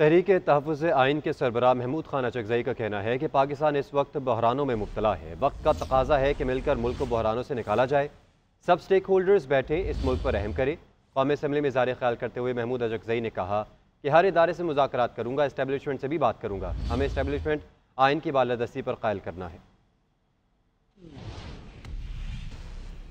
तहरीक तहफ़ आइन के सरबरा महमूद खान अचकजई का कहना है कि पाकिस्तान इस वक्त बहरानों में मुबतला है वक्त का तकाजा है कि मिलकर मुल्क को बहरानों से निकाला जाए सब स्टेक होल्डर्स बैठे इस मुल्क पर अहम करें कौम असम्बली में इजार ख्याल करते हुए महमूद अजगजई ने कहा कि हर इदारे से मुजाकर करूँगा इस्टेबलिशमेंट से भी बात करूँगा हमें इस्टेबलिशमेंट आइन की बालादस्ती पर कायल करना है